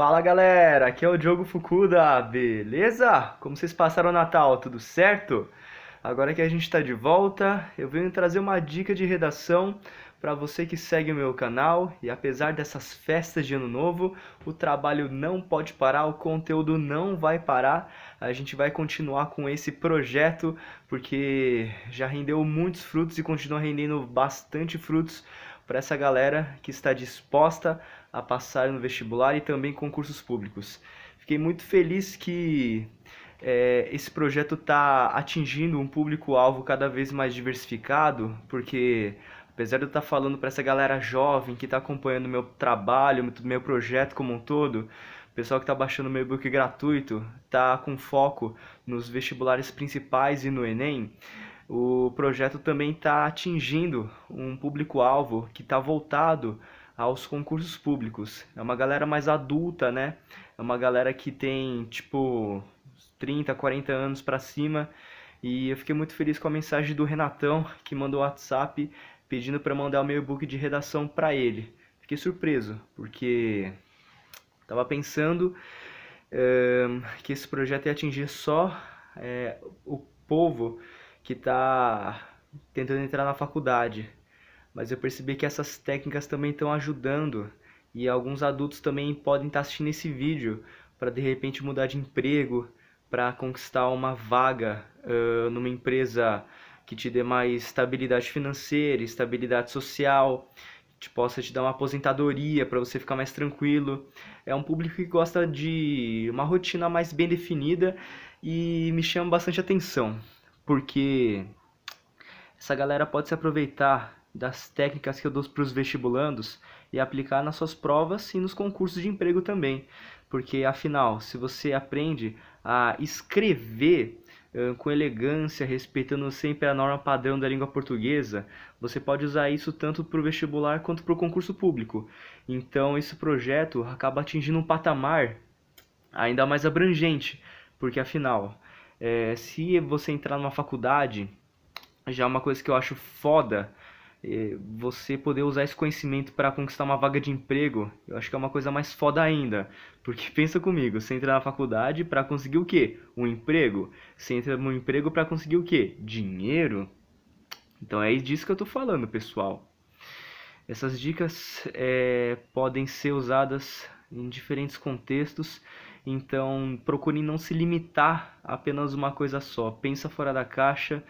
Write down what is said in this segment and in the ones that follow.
Fala galera, aqui é o Diogo Fukuda, beleza? Como vocês passaram o Natal, tudo certo? Agora que a gente está de volta, eu venho trazer uma dica de redação para você que segue o meu canal e apesar dessas festas de ano novo, o trabalho não pode parar, o conteúdo não vai parar. A gente vai continuar com esse projeto porque já rendeu muitos frutos e continua rendendo bastante frutos para essa galera que está disposta a passar no vestibular e também concursos públicos. Fiquei muito feliz que é, esse projeto está atingindo um público-alvo cada vez mais diversificado, porque apesar de eu estar tá falando para essa galera jovem que está acompanhando meu trabalho, meu projeto como um todo, o pessoal que está baixando meu e-book gratuito, está com foco nos vestibulares principais e no Enem, o projeto também está atingindo um público-alvo que está voltado aos concursos públicos. É uma galera mais adulta, né? É uma galera que tem, tipo, 30, 40 anos para cima. E eu fiquei muito feliz com a mensagem do Renatão, que mandou o WhatsApp pedindo para mandar o meu e-book de redação para ele. Fiquei surpreso, porque estava pensando um, eh, que esse projeto ia atingir só é, o povo que está tentando entrar na faculdade. Mas eu percebi que essas técnicas também estão ajudando e alguns adultos também podem estar tá assistindo esse vídeo para de repente mudar de emprego, para conquistar uma vaga uh, numa empresa que te dê mais estabilidade financeira, estabilidade social, que possa te dar uma aposentadoria para você ficar mais tranquilo. É um público que gosta de uma rotina mais bem definida e me chama bastante atenção porque essa galera pode se aproveitar das técnicas que eu dou para os vestibulandos e aplicar nas suas provas e nos concursos de emprego também. Porque, afinal, se você aprende a escrever uh, com elegância, respeitando sempre a norma padrão da língua portuguesa, você pode usar isso tanto para o vestibular quanto para o concurso público. Então, esse projeto acaba atingindo um patamar ainda mais abrangente, porque, afinal, é, se você entrar numa faculdade, já é uma coisa que eu acho foda é, você poder usar esse conhecimento para conquistar uma vaga de emprego, eu acho que é uma coisa mais foda ainda. Porque pensa comigo, você entra na faculdade para conseguir o quê? Um emprego. Você entra num emprego para conseguir o quê? Dinheiro. Então é disso que eu tô falando, pessoal. Essas dicas é, podem ser usadas em diferentes contextos então, procure não se limitar a apenas uma coisa só. Pensa fora da caixa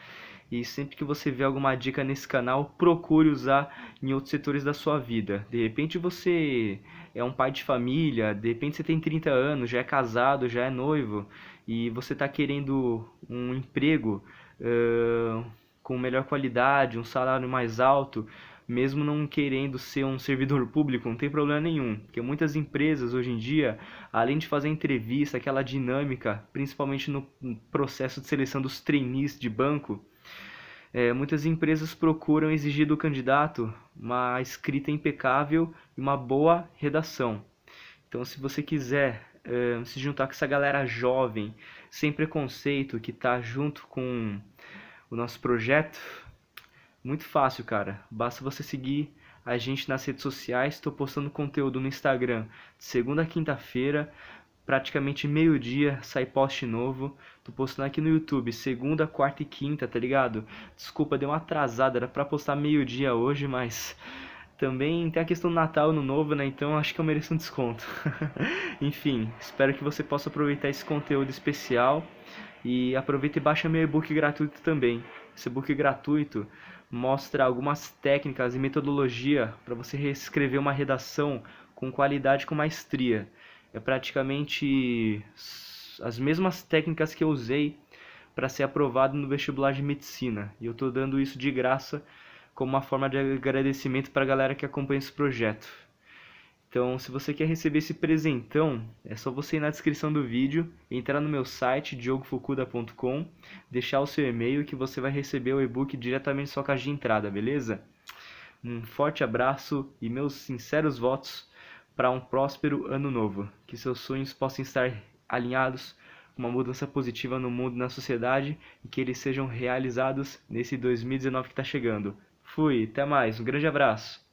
e sempre que você vê alguma dica nesse canal, procure usar em outros setores da sua vida. De repente você é um pai de família, de repente você tem 30 anos, já é casado, já é noivo e você está querendo um emprego uh, com melhor qualidade, um salário mais alto mesmo não querendo ser um servidor público, não tem problema nenhum, porque muitas empresas hoje em dia, além de fazer entrevista, aquela dinâmica, principalmente no processo de seleção dos trainees de banco, é, muitas empresas procuram exigir do candidato uma escrita impecável e uma boa redação. Então, se você quiser é, se juntar com essa galera jovem, sem preconceito, que está junto com o nosso projeto, muito fácil, cara. Basta você seguir a gente nas redes sociais. Estou postando conteúdo no Instagram de segunda a quinta-feira, praticamente meio-dia, sai post novo. Tô postando aqui no YouTube, segunda, quarta e quinta, tá ligado? Desculpa, deu uma atrasada, era pra postar meio-dia hoje, mas também tem a questão do Natal, no Novo, né? Então acho que eu mereço um desconto. Enfim, espero que você possa aproveitar esse conteúdo especial. E aproveita e baixa meu e-book gratuito também. Esse e-book gratuito mostra algumas técnicas e metodologia para você reescrever uma redação com qualidade com maestria. É praticamente as mesmas técnicas que eu usei para ser aprovado no vestibular de medicina. E eu estou dando isso de graça como uma forma de agradecimento para a galera que acompanha esse projeto. Então, se você quer receber esse presentão, é só você ir na descrição do vídeo, entrar no meu site diogofukuda.com, deixar o seu e-mail que você vai receber o e-book diretamente na sua caixa de entrada, beleza? Um forte abraço e meus sinceros votos para um próspero ano novo. Que seus sonhos possam estar alinhados com uma mudança positiva no mundo e na sociedade e que eles sejam realizados nesse 2019 que está chegando. Fui, até mais, um grande abraço!